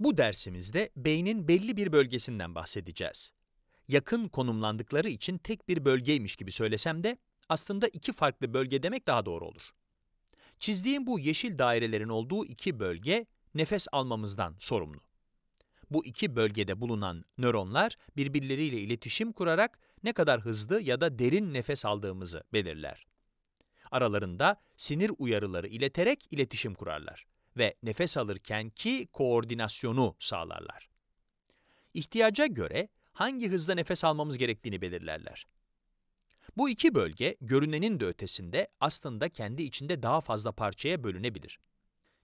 Bu dersimizde beynin belli bir bölgesinden bahsedeceğiz. Yakın konumlandıkları için tek bir bölgeymiş gibi söylesem de aslında iki farklı bölge demek daha doğru olur. Çizdiğim bu yeşil dairelerin olduğu iki bölge nefes almamızdan sorumlu. Bu iki bölgede bulunan nöronlar birbirleriyle iletişim kurarak ne kadar hızlı ya da derin nefes aldığımızı belirler. Aralarında sinir uyarıları ileterek iletişim kurarlar ve nefes alırken ki koordinasyonu sağlarlar. İhtiyaca göre hangi hızda nefes almamız gerektiğini belirlerler. Bu iki bölge görünenin de ötesinde aslında kendi içinde daha fazla parçaya bölünebilir.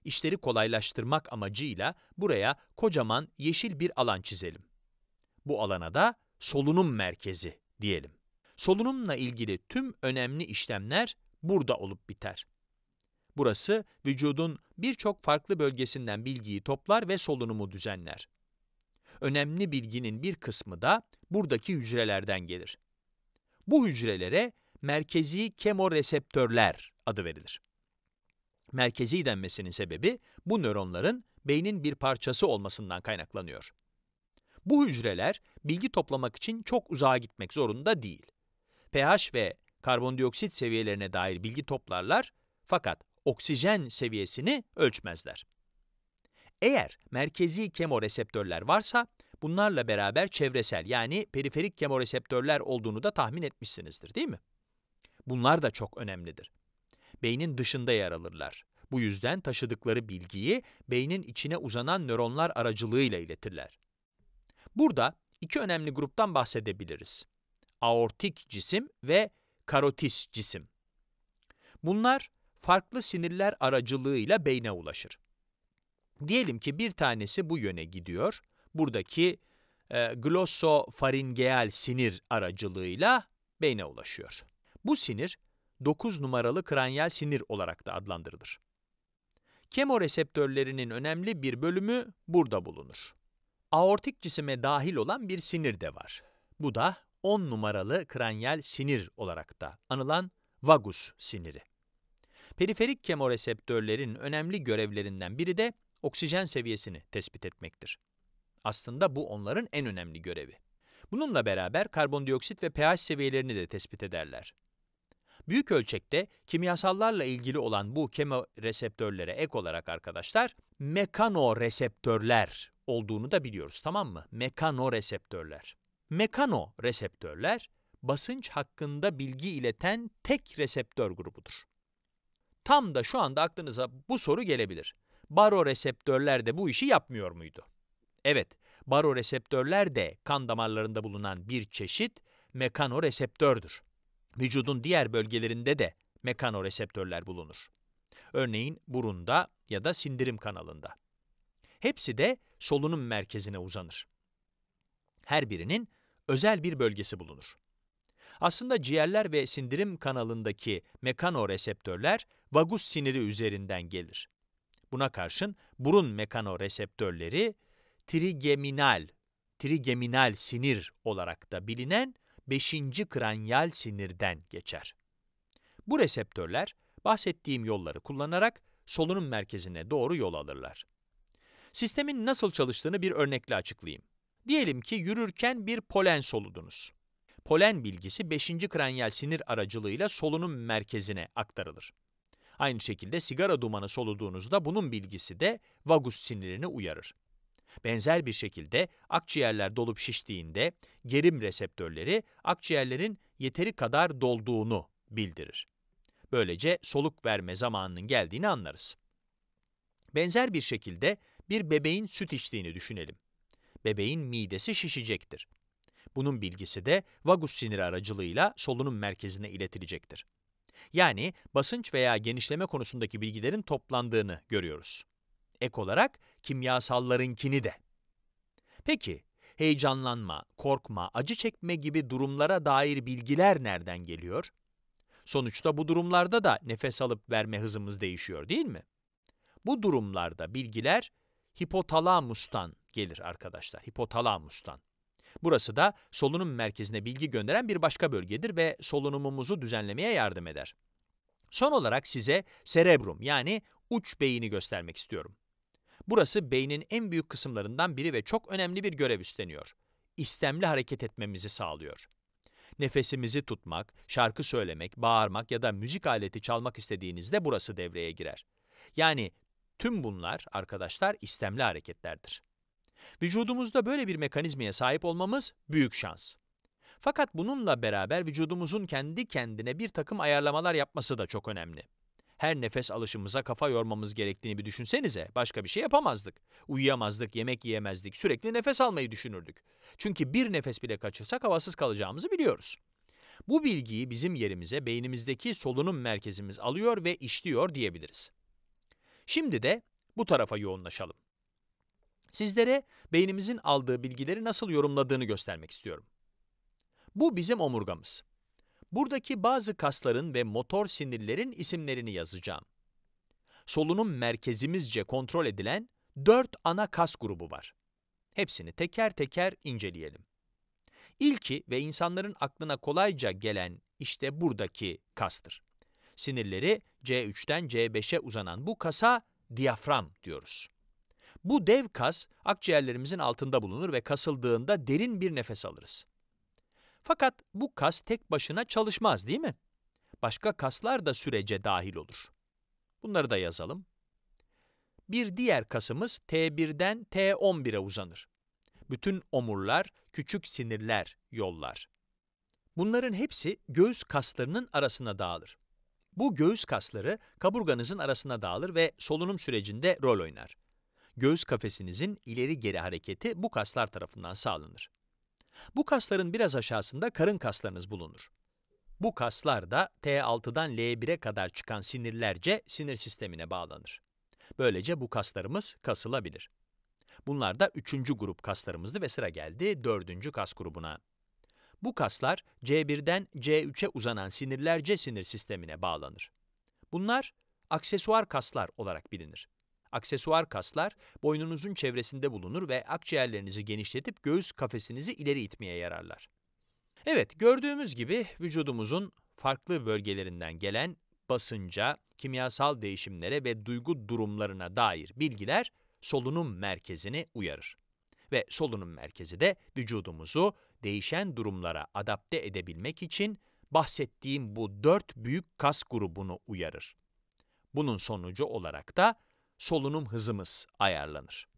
İşleri kolaylaştırmak amacıyla buraya kocaman yeşil bir alan çizelim. Bu alana da solunum merkezi diyelim. Solunumla ilgili tüm önemli işlemler burada olup biter. Burası vücudun birçok farklı bölgesinden bilgiyi toplar ve solunumu düzenler. Önemli bilginin bir kısmı da buradaki hücrelerden gelir. Bu hücrelere merkezi kemoreseptörler adı verilir. Merkezi denmesinin sebebi bu nöronların beynin bir parçası olmasından kaynaklanıyor. Bu hücreler bilgi toplamak için çok uzağa gitmek zorunda değil. pH ve karbondioksit seviyelerine dair bilgi toplarlar fakat oksijen seviyesini ölçmezler. Eğer merkezi kemoreseptörler varsa, bunlarla beraber çevresel yani periferik kemoreseptörler olduğunu da tahmin etmişsinizdir değil mi? Bunlar da çok önemlidir. Beynin dışında yer alırlar. Bu yüzden taşıdıkları bilgiyi beynin içine uzanan nöronlar aracılığıyla iletirler. Burada iki önemli gruptan bahsedebiliriz. Aortik cisim ve karotis cisim. Bunlar farklı sinirler aracılığıyla beyne ulaşır. Diyelim ki bir tanesi bu yöne gidiyor. Buradaki e, glossofaringeal sinir aracılığıyla beyne ulaşıyor. Bu sinir 9 numaralı kranyal sinir olarak da adlandırılır. Kemoreseptörlerinin önemli bir bölümü burada bulunur. Aortik cisime dahil olan bir sinir de var. Bu da 10 numaralı kranyal sinir olarak da anılan vagus siniri. Periferik kemoreseptörlerin önemli görevlerinden biri de oksijen seviyesini tespit etmektir. Aslında bu onların en önemli görevi. Bununla beraber karbondioksit ve pH seviyelerini de tespit ederler. Büyük ölçekte kimyasallarla ilgili olan bu kemoreseptörlere ek olarak arkadaşlar mekanoreseptörler olduğunu da biliyoruz tamam mı? Mekanoreseptörler. Mekanoreseptörler basınç hakkında bilgi ileten tek reseptör grubudur. Tam da şu anda aklınıza bu soru gelebilir. Baroreseptörler de bu işi yapmıyor muydu? Evet, baroreseptörler de kan damarlarında bulunan bir çeşit mekanoreseptördür. Vücudun diğer bölgelerinde de mekanoreseptörler bulunur. Örneğin burunda ya da sindirim kanalında. Hepsi de solunum merkezine uzanır. Her birinin özel bir bölgesi bulunur. Aslında ciğerler ve sindirim kanalındaki mekanoreseptörler vagus siniri üzerinden gelir. Buna karşın burun mekanoreseptörleri trigeminal, trigeminal sinir olarak da bilinen 5. kranyal sinirden geçer. Bu reseptörler bahsettiğim yolları kullanarak solunum merkezine doğru yol alırlar. Sistemin nasıl çalıştığını bir örnekle açıklayayım. Diyelim ki yürürken bir polen soludunuz polen bilgisi 5. kranyal sinir aracılığıyla solunum merkezine aktarılır. Aynı şekilde sigara dumanı soluduğunuzda bunun bilgisi de vagus sinirini uyarır. Benzer bir şekilde akciğerler dolup şiştiğinde gerim reseptörleri akciğerlerin yeteri kadar dolduğunu bildirir. Böylece soluk verme zamanının geldiğini anlarız. Benzer bir şekilde bir bebeğin süt içtiğini düşünelim. Bebeğin midesi şişecektir. Bunun bilgisi de vagus siniri aracılığıyla solunum merkezine iletilecektir. Yani basınç veya genişleme konusundaki bilgilerin toplandığını görüyoruz. Ek olarak kimyasallarınkini de. Peki, heyecanlanma, korkma, acı çekme gibi durumlara dair bilgiler nereden geliyor? Sonuçta bu durumlarda da nefes alıp verme hızımız değişiyor değil mi? Bu durumlarda bilgiler hipotalamustan gelir arkadaşlar, hipotalamustan. Burası da solunum merkezine bilgi gönderen bir başka bölgedir ve solunumumuzu düzenlemeye yardım eder. Son olarak size serebrum yani uç beyni göstermek istiyorum. Burası beynin en büyük kısımlarından biri ve çok önemli bir görev üstleniyor. İstemli hareket etmemizi sağlıyor. Nefesimizi tutmak, şarkı söylemek, bağırmak ya da müzik aleti çalmak istediğinizde burası devreye girer. Yani tüm bunlar arkadaşlar istemli hareketlerdir. Vücudumuzda böyle bir mekanizmaya sahip olmamız büyük şans. Fakat bununla beraber vücudumuzun kendi kendine bir takım ayarlamalar yapması da çok önemli. Her nefes alışımıza kafa yormamız gerektiğini bir düşünsenize. Başka bir şey yapamazdık. Uyuyamazdık, yemek yiyemezdik, sürekli nefes almayı düşünürdük. Çünkü bir nefes bile kaçırsak havasız kalacağımızı biliyoruz. Bu bilgiyi bizim yerimize beynimizdeki solunum merkezimiz alıyor ve işliyor diyebiliriz. Şimdi de bu tarafa yoğunlaşalım. Sizlere beynimizin aldığı bilgileri nasıl yorumladığını göstermek istiyorum. Bu bizim omurgamız. Buradaki bazı kasların ve motor sinirlerin isimlerini yazacağım. Solunum merkezimizce kontrol edilen dört ana kas grubu var. Hepsini teker teker inceleyelim. İlki ve insanların aklına kolayca gelen işte buradaki kastır. Sinirleri C3'ten C5'e uzanan bu kasa diyafram diyoruz. Bu dev kas akciğerlerimizin altında bulunur ve kasıldığında derin bir nefes alırız. Fakat bu kas tek başına çalışmaz değil mi? Başka kaslar da sürece dahil olur. Bunları da yazalım. Bir diğer kasımız T1'den T11'e uzanır. Bütün omurlar, küçük sinirler, yollar. Bunların hepsi göğüs kaslarının arasına dağılır. Bu göğüs kasları kaburganızın arasına dağılır ve solunum sürecinde rol oynar. Göğüs kafesinizin ileri geri hareketi bu kaslar tarafından sağlanır. Bu kasların biraz aşağısında karın kaslarınız bulunur. Bu kaslar da T6'dan L1'e kadar çıkan sinirlerce sinir sistemine bağlanır. Böylece bu kaslarımız kasılabilir. Bunlar da üçüncü grup kaslarımızdı ve sıra geldi dördüncü kas grubuna. Bu kaslar C1'den C3'e uzanan sinirlerce sinir sistemine bağlanır. Bunlar aksesuar kaslar olarak bilinir. Aksesuar kaslar boynunuzun çevresinde bulunur ve akciğerlerinizi genişletip göğüs kafesinizi ileri itmeye yararlar. Evet, gördüğümüz gibi vücudumuzun farklı bölgelerinden gelen basınca, kimyasal değişimlere ve duygu durumlarına dair bilgiler solunum merkezini uyarır. Ve solunum merkezi de vücudumuzu değişen durumlara adapte edebilmek için bahsettiğim bu dört büyük kas grubunu uyarır. Bunun sonucu olarak da solunum hızımız ayarlanır.